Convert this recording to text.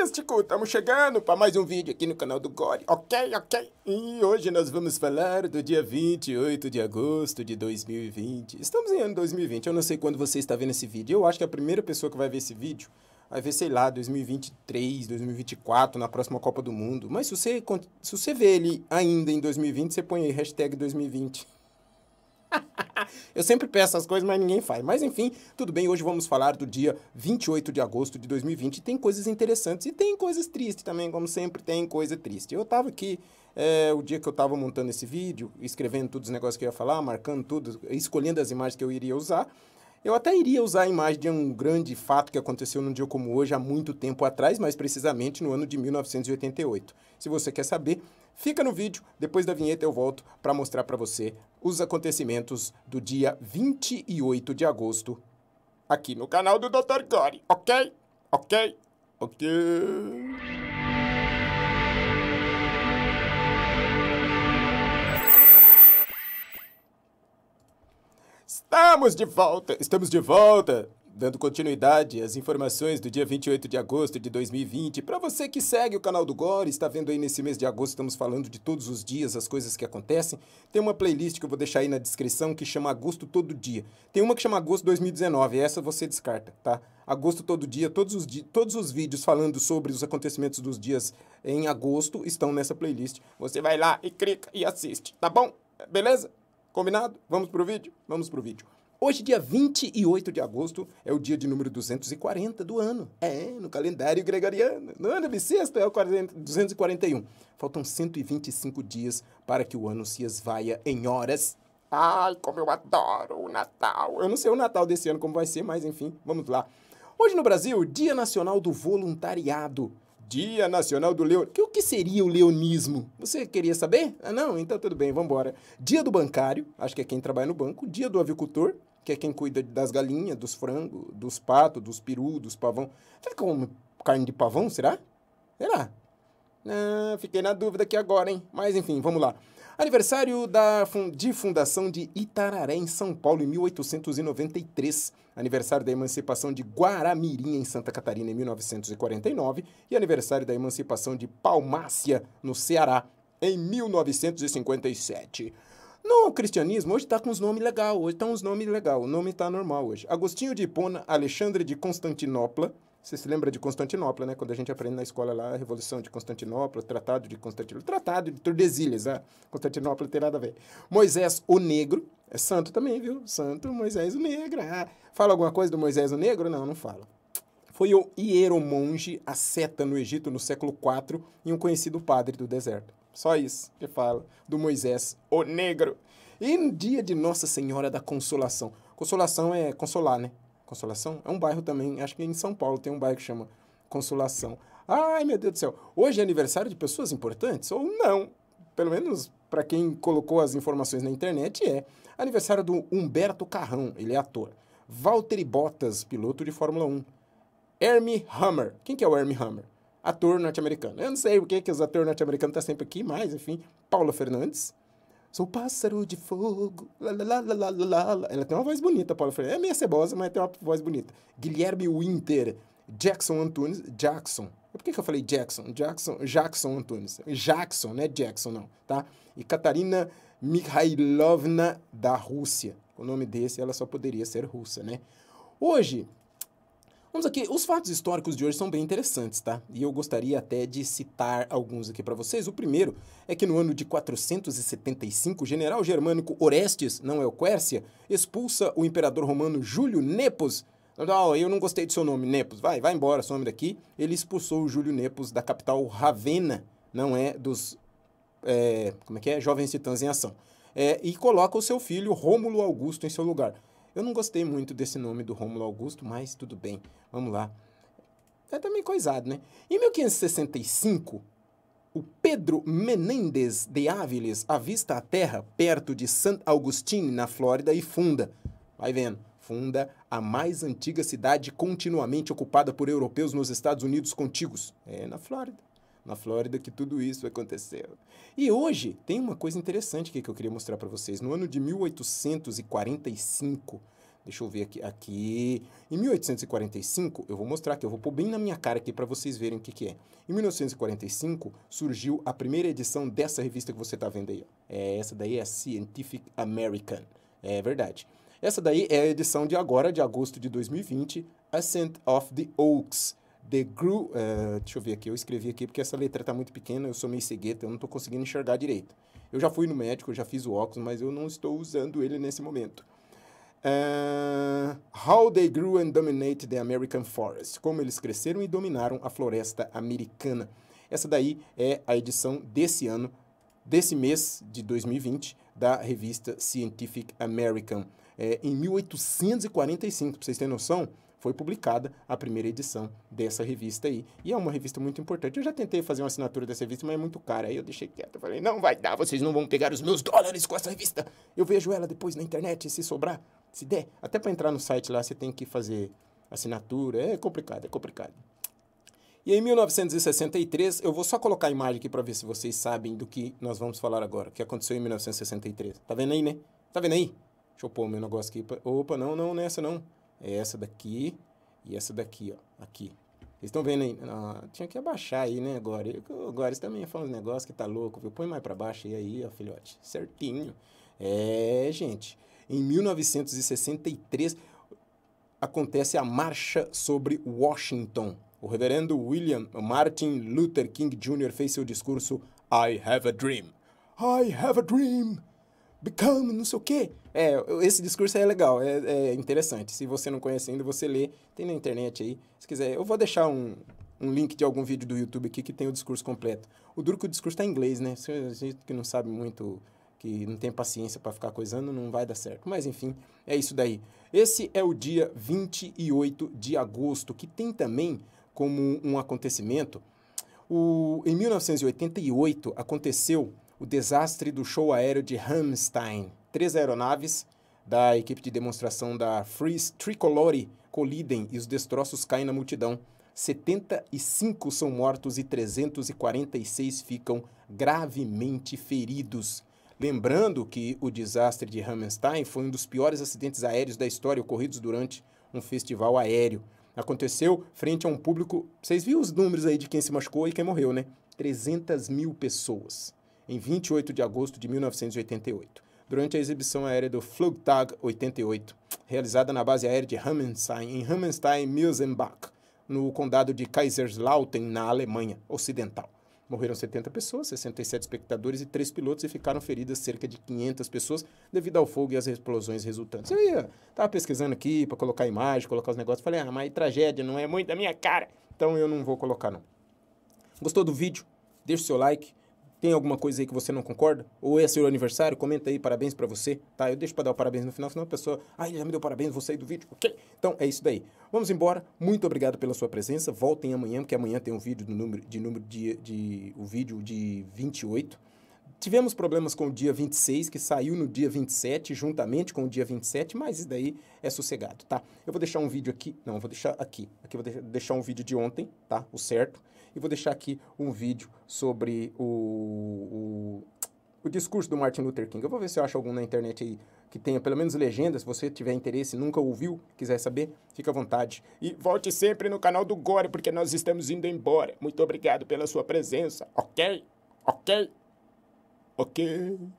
Místico, estamos chegando para mais um vídeo aqui no canal do Gore, ok, ok? E hoje nós vamos falar do dia 28 de agosto de 2020. Estamos em ano 2020, eu não sei quando você está vendo esse vídeo. Eu acho que a primeira pessoa que vai ver esse vídeo vai ver, sei lá, 2023, 2024, na próxima Copa do Mundo. Mas se você, se você vê ele ainda em 2020, você põe aí hashtag 2020. Eu sempre peço as coisas, mas ninguém faz. Mas enfim, tudo bem. Hoje vamos falar do dia 28 de agosto de 2020. Tem coisas interessantes e tem coisas tristes também, como sempre tem coisa triste. Eu estava aqui é, o dia que eu estava montando esse vídeo, escrevendo todos os negócios que eu ia falar, marcando tudo, escolhendo as imagens que eu iria usar. Eu até iria usar a imagem de um grande fato que aconteceu num dia como hoje, há muito tempo atrás, mais precisamente no ano de 1988. Se você quer saber, fica no vídeo, depois da vinheta eu volto para mostrar para você os acontecimentos do dia 28 de agosto aqui no canal do Dr. Gore, ok? Ok? Ok? Estamos de volta! Estamos de volta! Dando continuidade às informações do dia 28 de agosto de 2020. Para você que segue o canal do Gore, está vendo aí nesse mês de agosto, estamos falando de todos os dias as coisas que acontecem. Tem uma playlist que eu vou deixar aí na descrição que chama Agosto Todo Dia. Tem uma que chama Agosto 2019, essa você descarta, tá? agosto todo dia, todos os, di todos os vídeos falando sobre os acontecimentos dos dias em agosto estão nessa playlist. Você vai lá e clica e assiste, tá bom? Beleza? Combinado? Vamos pro vídeo? Vamos pro vídeo. Hoje, dia 28 de agosto, é o dia de número 240 do ano. É, no calendário gregoriano. No ano bissexto é o 241. Faltam 125 dias para que o ano se esvaia em horas. Ai, como eu adoro o Natal! Eu não sei o Natal desse ano como vai ser, mas enfim, vamos lá. Hoje no Brasil, Dia Nacional do Voluntariado. Dia Nacional do Leão. Que, o que seria o leonismo? Você queria saber? Ah, não? Então tudo bem, vamos embora. Dia do bancário, acho que é quem trabalha no banco. Dia do avicultor, que é quem cuida das galinhas, dos frangos, dos patos, dos peru, dos pavão. Será que come carne de pavão, será? Será? Ah, fiquei na dúvida aqui agora, hein? Mas enfim, vamos lá. Aniversário da, de fundação de Itararé, em São Paulo, em 1893. Aniversário da emancipação de Guaramirim, em Santa Catarina, em 1949. E aniversário da emancipação de Palmácia, no Ceará, em 1957. No cristianismo, hoje está com os nomes legal, hoje está os nomes legal, o nome está normal hoje. Agostinho de Hipona, Alexandre de Constantinopla, você se lembra de Constantinopla, né? Quando a gente aprende na escola lá a Revolução de Constantinopla, Tratado de Constantinopla, Tratado de Tordesilhas, ah, Constantinopla não tem nada a ver. Moisés o Negro, é santo também, viu? Santo Moisés o Negro. Ah, fala alguma coisa do Moisés o Negro? Não, não fala. Foi o hieromonge seta no Egito no século IV e um conhecido padre do deserto. Só isso que fala do Moisés o Negro. E no dia de Nossa Senhora da Consolação. Consolação é consolar, né? Consolação? É um bairro também, acho que em São Paulo tem um bairro que chama Consolação. Ai, meu Deus do céu, hoje é aniversário de pessoas importantes? Ou não? Pelo menos para quem colocou as informações na internet, é. Aniversário do Humberto Carrão, ele é ator. Valtteri Bottas, piloto de Fórmula 1. Ernie Hammer. Quem que é o Ernie Hammer? Ator norte-americano. Eu não sei o que, que os atores norte-americanos estão tá sempre aqui, mas, enfim. Paula Fernandes, Sou pássaro de fogo. Lá, Ela tem uma voz bonita, Paulo Freire. É meio cebosa, mas tem uma voz bonita. Guilherme Winter. Jackson Antunes. Jackson. Por que, que eu falei Jackson? Jackson, Jackson Antunes. Jackson, não é Jackson, não, tá? E Katarina Mikhailovna da Rússia. O nome desse, ela só poderia ser russa, né? Hoje, Vamos aqui, os fatos históricos de hoje são bem interessantes, tá? E eu gostaria até de citar alguns aqui para vocês. O primeiro é que no ano de 475, o general germânico Orestes, não é o Quércia, expulsa o imperador romano Júlio Nepos. Oh, eu não gostei do seu nome, Nepos. Vai, vai embora, some daqui. Ele expulsou o Júlio Nepos da capital Ravenna, não é dos é, como é que é? Jovens Titãs em Ação. É, e coloca o seu filho Rômulo Augusto em seu lugar. Eu não gostei muito desse nome do Rômulo Augusto, mas tudo bem, vamos lá. É também coisado, né? Em 1565, o Pedro Menendez de Áviles avista a terra perto de St. Augustine, na Flórida, e funda, vai vendo, funda a mais antiga cidade continuamente ocupada por europeus nos Estados Unidos contíguos. É na Flórida na Flórida que tudo isso aconteceu. E hoje tem uma coisa interessante que eu queria mostrar para vocês. No ano de 1845, Deixa eu ver aqui, aqui. Em 1845, eu vou mostrar aqui, eu vou pôr bem na minha cara aqui para vocês verem o que, que é. Em 1945, surgiu a primeira edição dessa revista que você está vendo aí. É, essa daí é Scientific American. É verdade. Essa daí é a edição de agora, de agosto de 2020, Ascent of the Oaks. The Gru... Uh, deixa eu ver aqui, eu escrevi aqui porque essa letra tá muito pequena, eu sou meio cegueta, eu não tô conseguindo enxergar direito. Eu já fui no médico, eu já fiz o óculos, mas eu não estou usando ele nesse momento. Uh, How They Grew and Dominated the American Forest. Como eles cresceram e dominaram a floresta americana. Essa daí é a edição desse ano, desse mês de 2020, da revista Scientific American. É, em 1845, para vocês terem noção, foi publicada a primeira edição dessa revista aí. E é uma revista muito importante. Eu já tentei fazer uma assinatura dessa revista, mas é muito cara. Aí eu deixei quieto. Eu falei, não vai dar, vocês não vão pegar os meus dólares com essa revista. Eu vejo ela depois na internet, se sobrar, se der. Até para entrar no site lá, você tem que fazer assinatura. É complicado, é complicado. E em 1963, eu vou só colocar a imagem aqui para ver se vocês sabem do que nós vamos falar agora, o que aconteceu em 1963. Tá vendo aí, né? Tá vendo aí? Deixa eu pôr o meu negócio aqui. Opa, não, não, nessa não é essa daqui e essa daqui, ó, aqui. Vocês estão vendo aí? Ah, tinha que abaixar aí, né, agora? Eu, agora você também fala um negócio que tá louco, viu? Põe mais para baixo aí, ó, filhote. Certinho. É, gente. Em 1963 acontece a marcha sobre Washington. O reverendo William Martin Luther King Jr. fez seu discurso I Have a Dream. I Have a Dream become, não sei o quê. É, esse discurso é legal, é, é interessante. Se você não conhece ainda, você lê, tem na internet aí. Se quiser, eu vou deixar um, um link de algum vídeo do YouTube aqui que tem o discurso completo. O duro é que o discurso está em inglês, né? Se a gente que não sabe muito, que não tem paciência para ficar coisando, não vai dar certo. Mas enfim, é isso daí. Esse é o dia 28 de agosto, que tem também como um acontecimento. O, em 1988 aconteceu o desastre do show aéreo de Ramstein. Três aeronaves da equipe de demonstração da Freeze Tricolore colidem e os destroços caem na multidão. 75 são mortos e 346 ficam gravemente feridos. Lembrando que o desastre de Ramstein foi um dos piores acidentes aéreos da história ocorridos durante um festival aéreo. Aconteceu frente a um público. Vocês viram os números aí de quem se machucou e quem morreu, né? 300 mil pessoas em 28 de agosto de 1988, durante a exibição aérea do Flugtag 88, realizada na base aérea de Hammenstein, em hammenstein milsenbach no condado de Kaiserslautern, na Alemanha Ocidental. Morreram 70 pessoas, 67 espectadores e 3 pilotos e ficaram feridas cerca de 500 pessoas devido ao fogo e às explosões resultantes. Eu ia, tava pesquisando aqui para colocar imagem, colocar os negócios, falei, ah, mas tragédia não é muito da minha cara, então eu não vou colocar não. Gostou do vídeo? Deixe seu like, tem alguma coisa aí que você não concorda? Ou é seu aniversário? Comenta aí, parabéns para você, tá? Eu deixo para dar o parabéns no final, senão a pessoa, ah, ele já me deu parabéns, vou sair do vídeo, ok? Então é isso daí. Vamos embora, muito obrigado pela sua presença. Voltem amanhã, porque amanhã tem um vídeo do número, de número de, de. o vídeo de 28. Tivemos problemas com o dia 26, que saiu no dia 27, juntamente com o dia 27, mas isso daí é sossegado, tá? Eu vou deixar um vídeo aqui, não, vou deixar aqui. Aqui eu vou deixar um vídeo de ontem, tá? O certo. E vou deixar aqui um vídeo sobre o, o, o discurso do Martin Luther King. Eu vou ver se eu acho algum na internet aí que tenha pelo menos legenda, se você tiver interesse, nunca ouviu, quiser saber, fica à vontade. E volte sempre no canal do Gore, porque nós estamos indo embora. Muito obrigado pela sua presença, ok? Ok? Ok?